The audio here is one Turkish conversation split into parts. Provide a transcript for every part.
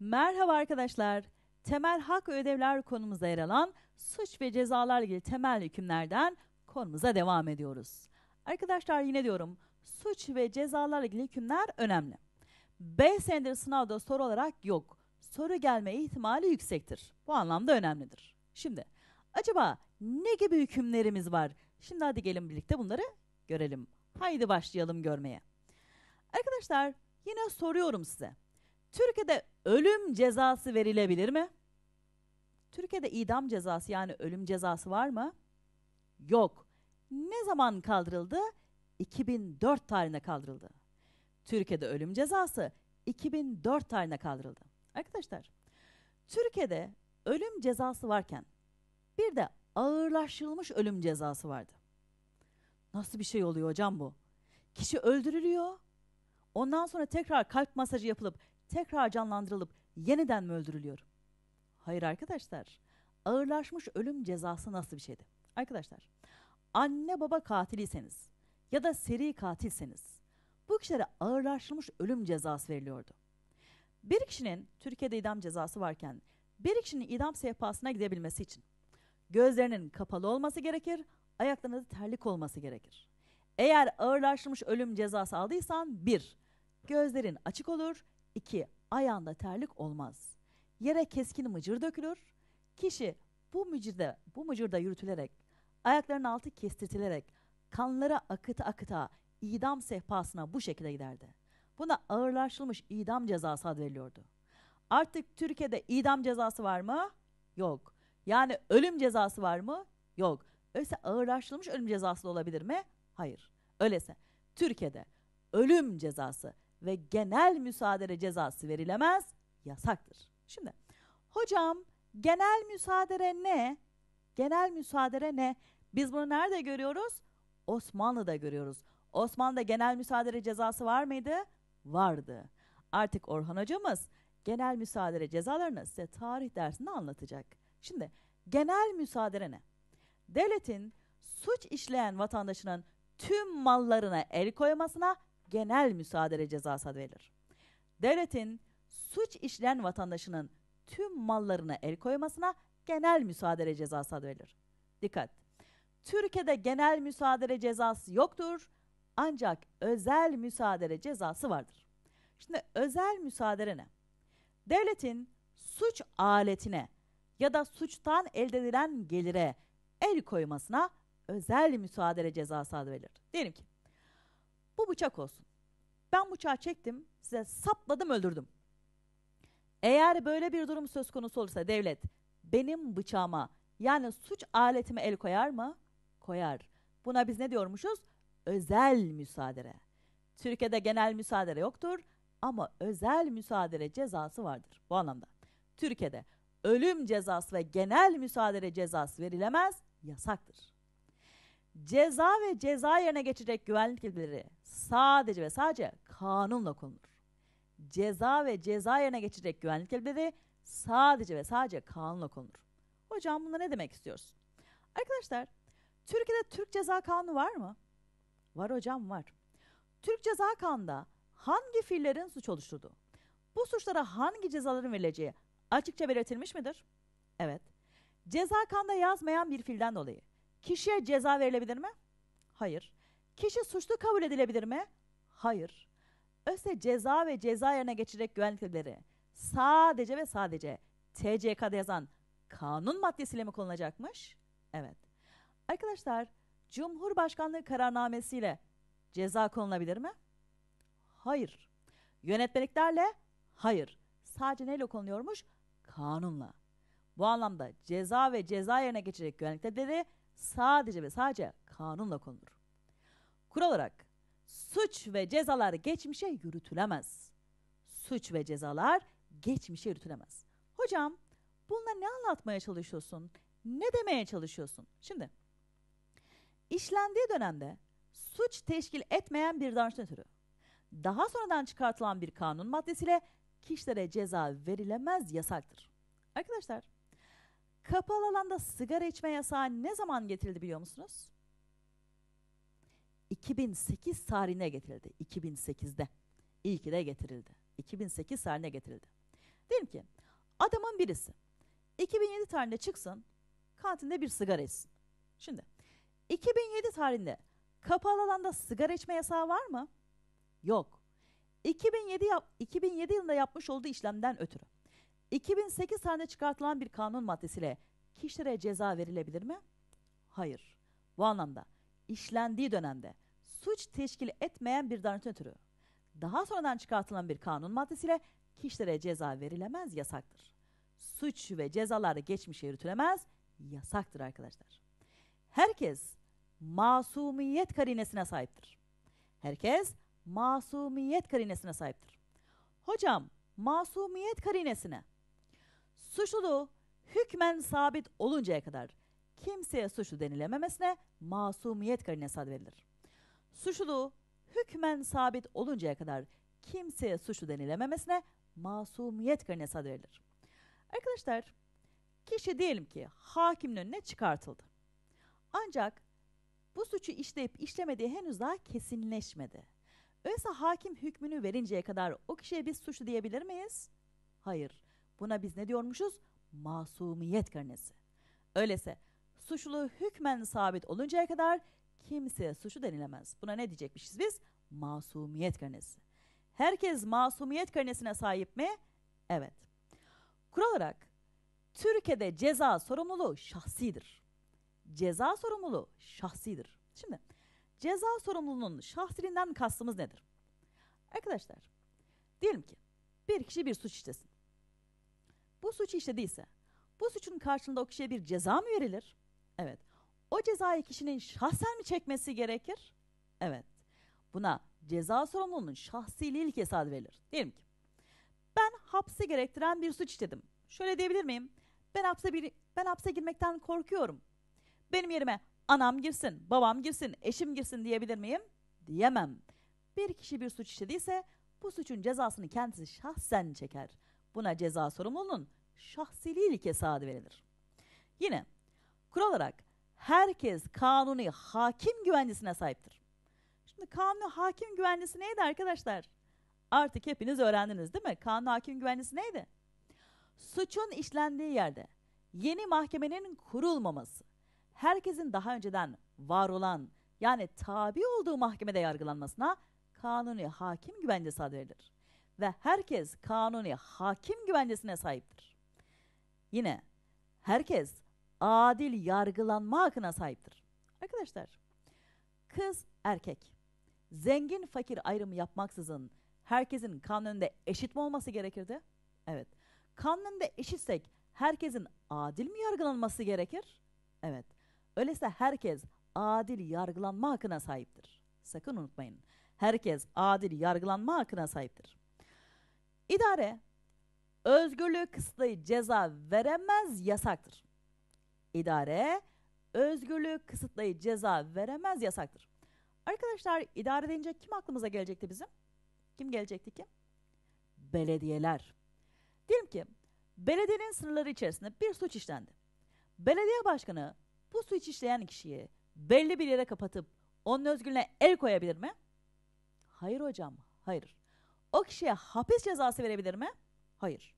Merhaba arkadaşlar. Temel hak ödevler konumuzda yer alan suç ve cezalarla ilgili temel hükümlerden konumuza devam ediyoruz. Arkadaşlar yine diyorum suç ve cezalarla ilgili hükümler önemli. B senedir sınavda soru olarak yok. Soru gelme ihtimali yüksektir. Bu anlamda önemlidir. Şimdi acaba ne gibi hükümlerimiz var? Şimdi hadi gelin birlikte bunları görelim. Haydi başlayalım görmeye. Arkadaşlar yine soruyorum size. Türkiye'de ölüm cezası verilebilir mi? Türkiye'de idam cezası yani ölüm cezası var mı? Yok. Ne zaman kaldırıldı? 2004 tarihine kaldırıldı. Türkiye'de ölüm cezası 2004 tarihine kaldırıldı. Arkadaşlar, Türkiye'de ölüm cezası varken bir de ağırlaştırılmış ölüm cezası vardı. Nasıl bir şey oluyor hocam bu? Kişi öldürülüyor. Ondan sonra tekrar kalp masajı yapılıp tekrar canlandırılıp yeniden mi öldürülüyor? Hayır arkadaşlar. Ağırlaşmış ölüm cezası nasıl bir şeydi? Arkadaşlar, anne baba katiliyseniz ya da seri katilseniz bu kişilere ağırlaşmış ölüm cezası veriliyordu. Bir kişinin Türkiye'de idam cezası varken bir kişinin idam sehpasına gidebilmesi için gözlerinin kapalı olması gerekir, ayaklarında terlik olması gerekir. Eğer ağırlaşmış ölüm cezası aldıysan 1. Gözlerin açık olur, 2. Ayağında terlik olmaz. Yere keskin mıcır dökülür. Kişi bu mücirde, bu mıcırda yürütülerek, ayaklarının altı kestirtilerek, kanlara akıta akıta idam sehpasına bu şekilde giderdi. Buna ağırlaşılmış idam cezası ad veriliyordu. Artık Türkiye'de idam cezası var mı? Yok. Yani ölüm cezası var mı? Yok. Öyleyse ağırlaştırılmış ölüm cezası da olabilir mi? Hayır. Öyleyse Türkiye'de ölüm cezası ve genel müsaadele cezası verilemez, yasaktır. Şimdi hocam genel müsaadele ne? Genel müsaadele ne? Biz bunu nerede görüyoruz? Osmanlı'da görüyoruz. Osmanlı'da genel müsaadele cezası var mıydı? Vardı. Artık Orhan hocamız genel müsaadele cezalarını size tarih dersinde anlatacak. Şimdi genel müsaadele ne? Devletin suç işleyen vatandaşının tüm mallarına el koymasına genel müsaadele cezası verilir. Devletin suç işleyen vatandaşının tüm mallarına el koymasına genel müsaadele cezası verilir. Dikkat! Türkiye'de genel müsaadele cezası yoktur ancak özel müsaadele cezası vardır. Şimdi özel müsaadele ne? Devletin suç aletine ya da suçtan elde edilen gelire el koymasına özel müsaadele cezası verilir. Diyelim ki bu bıçak olsun. Ben bıçağı çektim, size sapladım, öldürdüm. Eğer böyle bir durum söz konusu olursa devlet benim bıçağıma yani suç aletime el koyar mı? Koyar. Buna biz ne diyormuşuz? Özel müsaadere. Türkiye'de genel müsaadere yoktur ama özel müsaadere cezası vardır bu anlamda. Türkiye'de ölüm cezası ve genel müsaadere cezası verilemez, yasaktır. Ceza ve ceza yerine geçecek güvenlik tedbirleri sadece ve sadece kanunla konulur. Ceza ve ceza yerine geçecek güvenlik tedbirleri sadece ve sadece kanunla konulur. Hocam bunda ne demek istiyorsun? Arkadaşlar Türkiye'de Türk Ceza Kanunu var mı? Var hocam var. Türk Ceza Kanunu'nda hangi fiillerin suç oluşturduğu, bu suçlara hangi cezaların verileceği açıkça belirtilmiş midir? Evet. Ceza kanunda yazmayan bir fiilden dolayı Kişiye ceza verilebilir mi? Hayır. Kişi suçlu kabul edilebilir mi? Hayır. Öse ceza ve ceza yerine geçirecek güvenlikleri sadece ve sadece TCK'da yazan kanun maddesiyle mi konulacakmış? Evet. Arkadaşlar Cumhurbaşkanlığı kararnamesiyle ceza konulabilir mi? Hayır. Yönetmeliklerle? Hayır. Sadece neyle konuluyormuş? Kanunla. Bu anlamda ceza ve ceza yerine geçirecek güvenlikleri sadece ve sadece kanunla konulur. Kural olarak suç ve cezalar geçmişe yürütülemez. Suç ve cezalar geçmişe yürütülemez. Hocam bununla ne anlatmaya çalışıyorsun? Ne demeye çalışıyorsun? Şimdi işlendiği dönemde suç teşkil etmeyen bir davranıştan türü. daha sonradan çıkartılan bir kanun maddesiyle kişilere ceza verilemez yasaktır. Arkadaşlar Kapalı alanda sigara içme yasağı ne zaman getirildi biliyor musunuz? 2008 tarihine getirildi. 2008'de. İyi ki de getirildi. 2008 tarihine getirildi. Diyelim ki adamın birisi 2007 tarihinde çıksın kantinde bir sigara içsin. Şimdi 2007 tarihinde kapalı alanda sigara içme yasağı var mı? Yok. 2007, yap, 2007 yılında yapmış olduğu işlemden ötürü. 2008 tane çıkartılan bir kanun maddesiyle kişilere ceza verilebilir mi? Hayır. Bu anlamda işlendiği dönemde suç teşkil etmeyen bir darbenin türü daha sonradan çıkartılan bir kanun maddesiyle kişilere ceza verilemez yasaktır. Suç ve cezalar geçmişe yürütülemez yasaktır arkadaşlar. Herkes masumiyet karinesine sahiptir. Herkes masumiyet karinesine sahiptir. Hocam masumiyet karinesine suçluluğu hükmen sabit oluncaya kadar kimseye suçlu denilememesine masumiyet karinesi adı verilir. Suçluluğu hükmen sabit oluncaya kadar kimseye suçlu denilememesine masumiyet karinesi adı verilir. Arkadaşlar kişi diyelim ki hakimin önüne çıkartıldı. Ancak bu suçu işleyip işlemediği henüz daha kesinleşmedi. Öyleyse hakim hükmünü verinceye kadar o kişiye biz suçlu diyebilir miyiz? Hayır. Buna biz ne diyormuşuz? Masumiyet karnesi. Öyleyse suçlu hükmen sabit oluncaya kadar kimseye suçu denilemez. Buna ne diyecekmişiz biz? Masumiyet karnesi. Herkes masumiyet karnesine sahip mi? Evet. Kural olarak Türkiye'de ceza sorumluluğu şahsidir. Ceza sorumluluğu şahsidir. Şimdi ceza sorumluluğunun şahsiliğinden kastımız nedir? Arkadaşlar diyelim ki bir kişi bir suç işlesin bu suç işlediyse bu suçun karşılığında o kişiye bir ceza mı verilir? Evet. O cezayı kişinin şahsen mi çekmesi gerekir? Evet. Buna ceza sorumluluğunun şahsiliği ilkesi adı verilir. Diyelim ki ben hapse gerektiren bir suç işledim. Şöyle diyebilir miyim? Ben hapse, bir, ben hapse girmekten korkuyorum. Benim yerime anam girsin, babam girsin, eşim girsin diyebilir miyim? Diyemem. Bir kişi bir suç işlediyse bu suçun cezasını kendisi şahsen çeker. Buna ceza sorumluluğunun şahsiliği ilkesi adı verilir. Yine kural olarak herkes kanuni hakim güvencesine sahiptir. Şimdi kanuni hakim güvencesi neydi arkadaşlar? Artık hepiniz öğrendiniz değil mi? Kanuni hakim güvencesi neydi? Suçun işlendiği yerde yeni mahkemenin kurulmaması, herkesin daha önceden var olan yani tabi olduğu mahkemede yargılanmasına kanuni hakim güvencesi adı verilir ve herkes kanuni hakim güvencesine sahiptir. Yine herkes adil yargılanma hakkına sahiptir. Arkadaşlar kız erkek zengin fakir ayrımı yapmaksızın herkesin kanununda eşit mi olması gerekirdi? Evet. Kanununda eşitsek herkesin adil mi yargılanması gerekir? Evet. Öyleyse herkes adil yargılanma hakkına sahiptir. Sakın unutmayın. Herkes adil yargılanma hakkına sahiptir. İdare özgürlüğü kısıtlayıcı ceza veremez yasaktır. İdare özgürlüğü kısıtlayıcı ceza veremez yasaktır. Arkadaşlar idare deyince kim aklımıza gelecekti bizim? Kim gelecekti ki? Belediyeler. Diyelim ki belediyenin sınırları içerisinde bir suç işlendi. Belediye başkanı bu suç işleyen kişiyi belli bir yere kapatıp onun özgürlüğüne el koyabilir mi? Hayır hocam, hayır o kişiye hapis cezası verebilir mi? Hayır.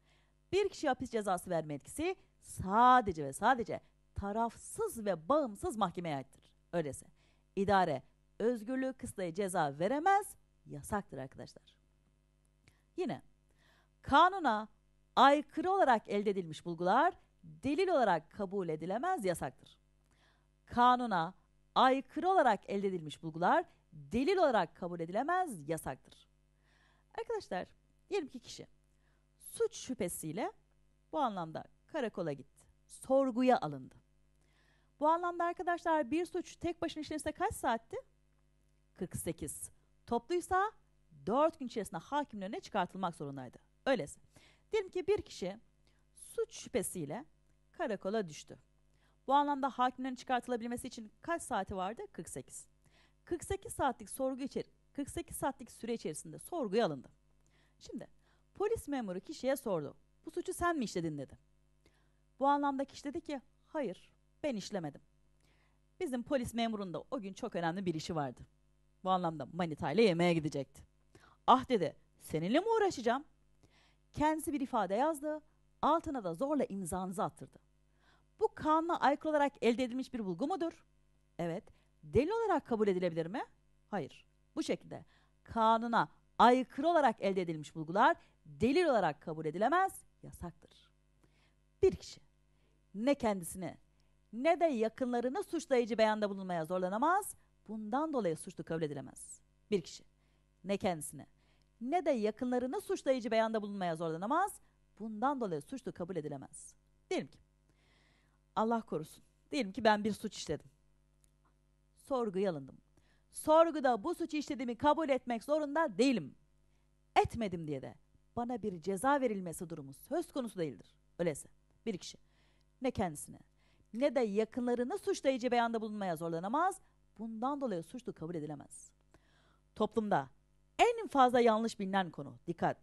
Bir kişi hapis cezası verme etkisi sadece ve sadece tarafsız ve bağımsız mahkemeye aittir. Öyleyse idare özgürlüğü kısıtlayı ceza veremez, yasaktır arkadaşlar. Yine kanuna aykırı olarak elde edilmiş bulgular delil olarak kabul edilemez, yasaktır. Kanuna aykırı olarak elde edilmiş bulgular delil olarak kabul edilemez, yasaktır. Arkadaşlar diyelim ki kişi suç şüphesiyle bu anlamda karakola gitti. Sorguya alındı. Bu anlamda arkadaşlar bir suç tek başına işlenirse kaç saatti? 48. Topluysa 4 gün içerisinde hakimin önüne çıkartılmak zorundaydı. Öyleyse. Diyelim ki bir kişi suç şüphesiyle karakola düştü. Bu anlamda hakimlerin çıkartılabilmesi için kaç saati vardı? 48. 48 saatlik sorgu içer 48 saatlik süre içerisinde sorguya alındı. Şimdi polis memuru kişiye sordu. Bu suçu sen mi işledin dedi. Bu anlamda kişi dedi ki hayır ben işlemedim. Bizim polis memurunda o gün çok önemli bir işi vardı. Bu anlamda manitayla yemeğe gidecekti. Ah dedi seninle mi uğraşacağım? Kendisi bir ifade yazdı. Altına da zorla imzanızı attırdı. Bu kanuna aykırı olarak elde edilmiş bir bulgu mudur? Evet. Delil olarak kabul edilebilir mi? Hayır. Bu şekilde kanuna aykırı olarak elde edilmiş bulgular delil olarak kabul edilemez, yasaktır. Bir kişi ne kendisini ne de yakınlarını suçlayıcı beyanda bulunmaya zorlanamaz, bundan dolayı suçlu kabul edilemez. Bir kişi ne kendisini ne de yakınlarını suçlayıcı beyanda bulunmaya zorlanamaz, bundan dolayı suçlu kabul edilemez. Diyelim ki Allah korusun. Diyelim ki ben bir suç işledim. Sorguya alındım sorguda bu suçu işlediğimi kabul etmek zorunda değilim. Etmedim diye de bana bir ceza verilmesi durumu söz konusu değildir. Öyleyse bir kişi ne kendisine ne de yakınlarını suçlayıcı beyanda bulunmaya zorlanamaz. Bundan dolayı suçlu kabul edilemez. Toplumda en fazla yanlış bilinen konu. Dikkat.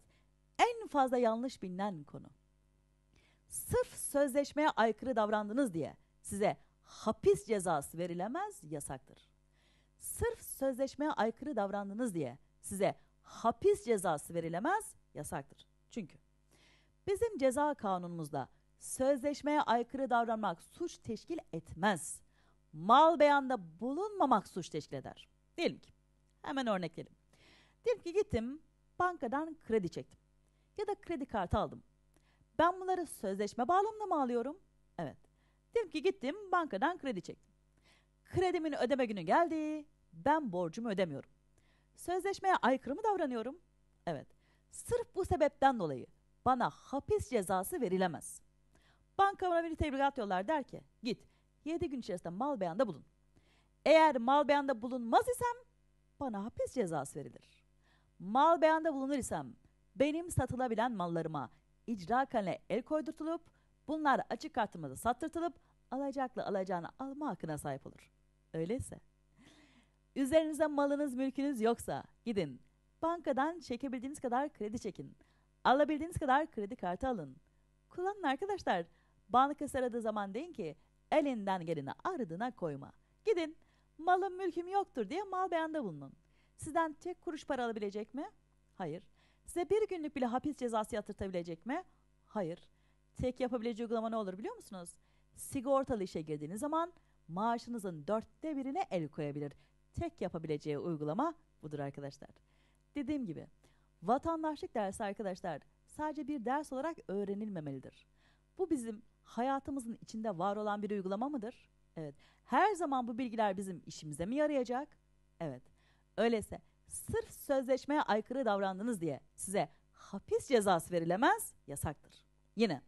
En fazla yanlış bilinen konu. Sırf sözleşmeye aykırı davrandınız diye size hapis cezası verilemez, yasaktır sırf sözleşmeye aykırı davrandınız diye size hapis cezası verilemez yasaktır. Çünkü bizim ceza kanunumuzda sözleşmeye aykırı davranmak suç teşkil etmez. Mal beyanda bulunmamak suç teşkil eder. Diyelim ki hemen örnekleyelim. Diyelim ki gittim bankadan kredi çektim ya da kredi kartı aldım. Ben bunları sözleşme bağlamında mı alıyorum? Evet. Diyelim ki gittim bankadan kredi çektim. Kredimin ödeme günü geldi. Ben borcumu ödemiyorum. Sözleşmeye aykırı mı davranıyorum? Evet. Sırf bu sebepten dolayı bana hapis cezası verilemez. Banka bana bir tebligat yollar der ki git 7 gün içerisinde mal beyanda bulun. Eğer mal beyanda bulunmaz isem bana hapis cezası verilir. Mal beyanda bulunur isem benim satılabilen mallarıma icra kanı el koydurtulup bunlar açık artırmada sattırtılıp alacaklı alacağını alma hakkına sahip olur. Öyleyse. Üzerinizde malınız mülkünüz yoksa gidin. Bankadan çekebildiğiniz kadar kredi çekin. Alabildiğiniz kadar kredi kartı alın. Kullanın arkadaşlar. Bankası aradığı zaman deyin ki elinden geleni ardına koyma. Gidin malım mülküm yoktur diye mal beyanda bulunun. Sizden tek kuruş para alabilecek mi? Hayır. Size bir günlük bile hapis cezası yatırtabilecek mi? Hayır. Tek yapabileceği uygulama ne olur biliyor musunuz? Sigortalı işe girdiğiniz zaman maaşınızın dörtte birine el koyabilir. Tek yapabileceği uygulama budur arkadaşlar. Dediğim gibi vatandaşlık dersi arkadaşlar sadece bir ders olarak öğrenilmemelidir. Bu bizim hayatımızın içinde var olan bir uygulama mıdır? Evet. Her zaman bu bilgiler bizim işimize mi yarayacak? Evet. Öyleyse sırf sözleşmeye aykırı davrandınız diye size hapis cezası verilemez, yasaktır. Yine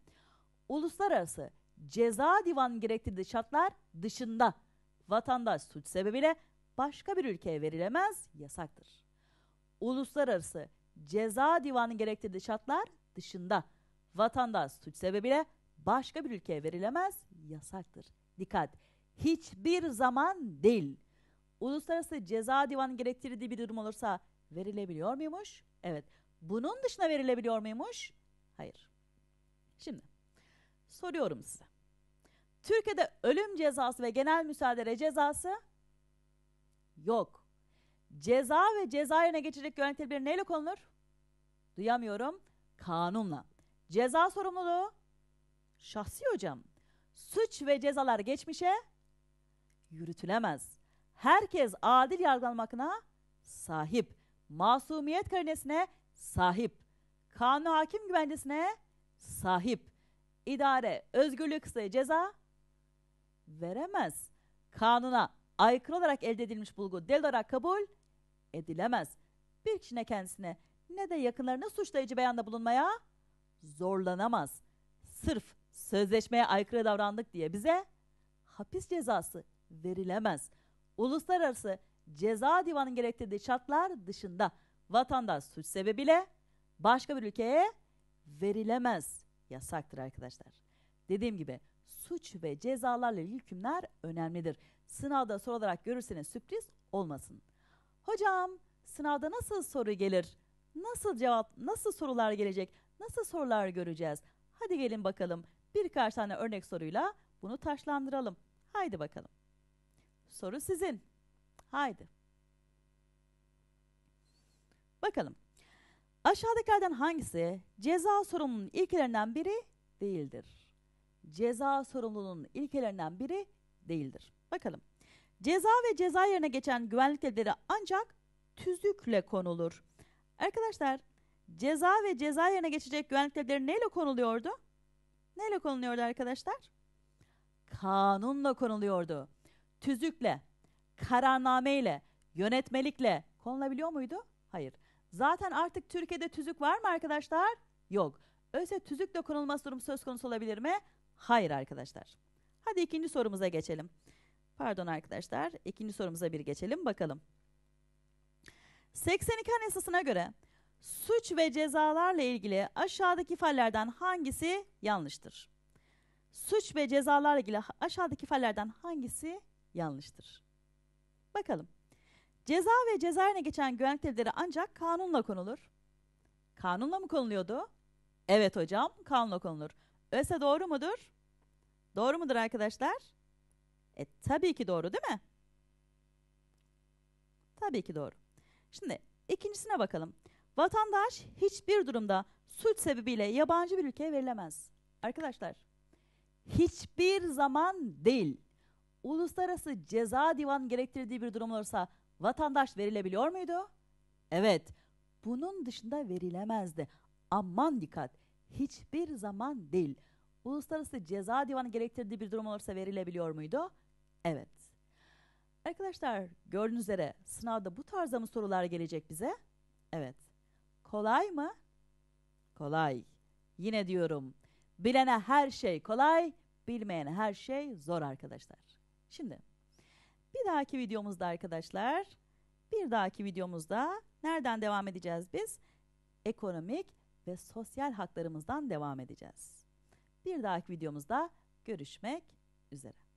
uluslararası ceza divanının gerektirdiği şartlar dışında vatandaş suç sebebiyle başka bir ülkeye verilemez, yasaktır. Uluslararası ceza divanı gerektirdiği şartlar dışında vatandaş suç sebebiyle başka bir ülkeye verilemez, yasaktır. Dikkat! Hiçbir zaman değil. Uluslararası ceza divanı gerektirdiği bir durum olursa verilebiliyor muymuş? Evet. Bunun dışına verilebiliyor muymuş? Hayır. Şimdi soruyorum size. Türkiye'de ölüm cezası ve genel müsaade cezası yok. Ceza ve cezaevine geçirdik yönetilebilir neyle konulur? Duyamıyorum. Kanunla. Ceza sorumluluğu şahsi hocam. Suç ve cezalar geçmişe yürütülemez. Herkes adil yargılanma hakkına sahip. Masumiyet karinesine sahip. Kanun hakim güvencesine sahip. İdare, özgürlük kısayı ceza veremez. Kanuna aykırı olarak elde edilmiş bulgu delil olarak kabul edilemez. Bir kişi ne kendisine ne de yakınlarına suçlayıcı beyanda bulunmaya zorlanamaz. Sırf sözleşmeye aykırı davrandık diye bize hapis cezası verilemez. Uluslararası ceza divanın gerektirdiği şartlar dışında vatandaş suç sebebiyle başka bir ülkeye verilemez. Yasaktır arkadaşlar. Dediğim gibi suç ve cezalarla ilgili hükümler önemlidir. Sınavda sorularak görürseniz sürpriz olmasın. Hocam sınavda nasıl soru gelir? Nasıl cevap, nasıl sorular gelecek? Nasıl sorular göreceğiz? Hadi gelin bakalım birkaç tane örnek soruyla bunu taşlandıralım. Haydi bakalım. Soru sizin. Haydi. Bakalım. Aşağıdakilerden hangisi ceza sorumluluğunun ilkelerinden biri değildir? ceza sorumluluğunun ilkelerinden biri değildir. Bakalım. Ceza ve ceza yerine geçen güvenlik tedbiri ancak tüzükle konulur. Arkadaşlar ceza ve ceza yerine geçecek güvenlik tedbiri neyle konuluyordu? Neyle konuluyordu arkadaşlar? Kanunla konuluyordu. Tüzükle, kararnameyle, yönetmelikle konulabiliyor muydu? Hayır. Zaten artık Türkiye'de tüzük var mı arkadaşlar? Yok. Öyleyse tüzükle konulması durum söz konusu olabilir mi? Hayır arkadaşlar. Hadi ikinci sorumuza geçelim. Pardon arkadaşlar, ikinci sorumuza bir geçelim bakalım. 82 Anayasası'na göre suç ve cezalarla ilgili aşağıdaki ifadelerden hangisi yanlıştır? Suç ve cezalarla ilgili aşağıdaki ifadelerden hangisi yanlıştır? Bakalım. Ceza ve cezaevine geçen güvenlik tedbirleri ancak kanunla konulur. Kanunla mı konuluyordu? Evet hocam, kanunla konulur. Öse doğru mudur? Doğru mudur arkadaşlar? E tabii ki doğru değil mi? Tabii ki doğru. Şimdi ikincisine bakalım. Vatandaş hiçbir durumda suç sebebiyle yabancı bir ülkeye verilemez. Arkadaşlar hiçbir zaman değil. Uluslararası Ceza Divan gerektirdiği bir durum olursa vatandaş verilebiliyor muydu? Evet. Bunun dışında verilemezdi. Aman dikkat hiçbir zaman değil. Uluslararası Ceza Divanı gerektirdiği bir durum olursa verilebiliyor muydu? Evet. Arkadaşlar gördüğünüz üzere sınavda bu tarzda mı sorular gelecek bize? Evet. Kolay mı? Kolay. Yine diyorum bilene her şey kolay, bilmeyene her şey zor arkadaşlar. Şimdi bir dahaki videomuzda arkadaşlar bir dahaki videomuzda nereden devam edeceğiz biz? Ekonomik ve sosyal haklarımızdan devam edeceğiz. Bir dahaki videomuzda görüşmek üzere.